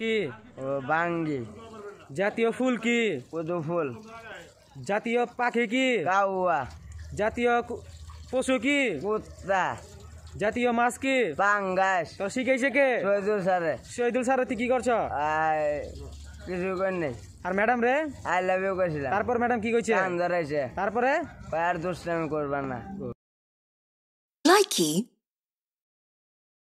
কি বাঙ্গি জাতীয় ফুল কি পদ্ম ফুল জাতীয় পাখি কি কাউয়া জাতীয় পশু কি কুত্তা জাতীয় মাছ কি পাঙ্গাস তো শিখেছে কে শহীদুল স্যারে শহীদুল স্যার তুই কি করছো কিছু কর নেই আর ম্যাডাম রে আই লাভ ইউ কইছিলাম তারপর ম্যাডাম কি কইছে কান আইছে তারপরে আর দুষ্টামি করবা না লাইকি